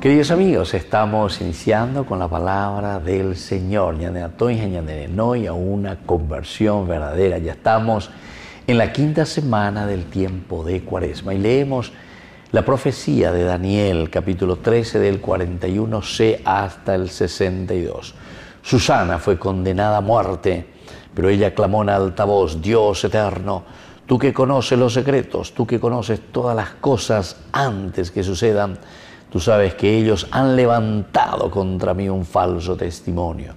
Queridos amigos, estamos iniciando con la palabra del Señor. y a una conversión verdadera. Ya estamos en la quinta semana del tiempo de Cuaresma y leemos la profecía de Daniel, capítulo 13 del 41c hasta el 62. Susana fue condenada a muerte, pero ella clamó en alta voz, Dios eterno, tú que conoces los secretos, tú que conoces todas las cosas antes que sucedan, Tú sabes que ellos han levantado contra mí un falso testimonio.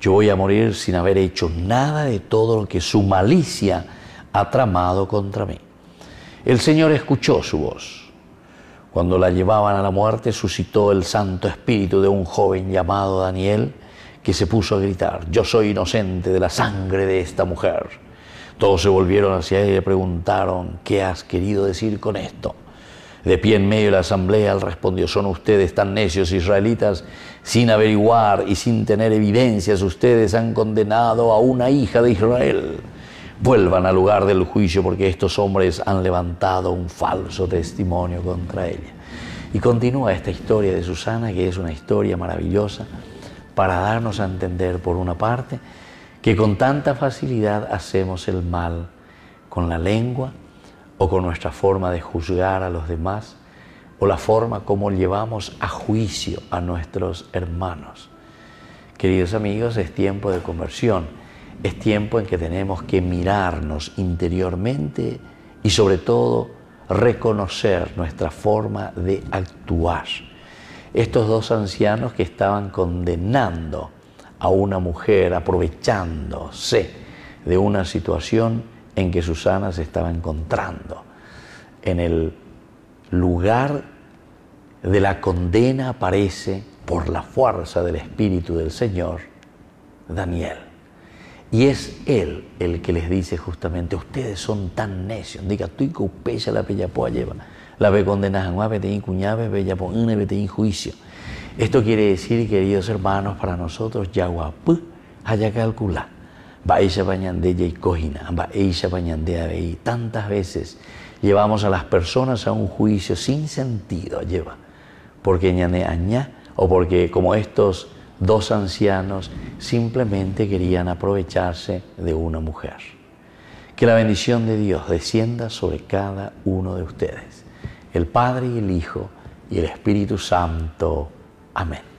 Yo voy a morir sin haber hecho nada de todo lo que su malicia ha tramado contra mí. El Señor escuchó su voz. Cuando la llevaban a la muerte, suscitó el Santo Espíritu de un joven llamado Daniel, que se puso a gritar, yo soy inocente de la sangre de esta mujer. Todos se volvieron hacia él y le preguntaron, ¿qué has querido decir con esto? De pie en medio de la asamblea, él respondió, son ustedes tan necios israelitas, sin averiguar y sin tener evidencias, ustedes han condenado a una hija de Israel. Vuelvan al lugar del juicio porque estos hombres han levantado un falso testimonio contra ella. Y continúa esta historia de Susana, que es una historia maravillosa, para darnos a entender, por una parte, que con tanta facilidad hacemos el mal con la lengua, o con nuestra forma de juzgar a los demás o la forma como llevamos a juicio a nuestros hermanos. Queridos amigos, es tiempo de conversión, es tiempo en que tenemos que mirarnos interiormente y sobre todo reconocer nuestra forma de actuar. Estos dos ancianos que estaban condenando a una mujer aprovechándose de una situación en que Susana se estaba encontrando, en el lugar de la condena aparece, por la fuerza del Espíritu del Señor, Daniel. Y es él el que les dice justamente, ustedes son tan necios, diga, tú y pesa la pua lleva, la ve no a beteín cuñave, en juicio. Esto quiere decir, queridos hermanos, para nosotros, yaguapú, haya calculado ella bañándela y va ella Bañandea y Tantas veces llevamos a las personas a un juicio sin sentido, lleva, porque ñane o porque como estos dos ancianos simplemente querían aprovecharse de una mujer. Que la bendición de Dios descienda sobre cada uno de ustedes, el Padre y el Hijo y el Espíritu Santo. Amén.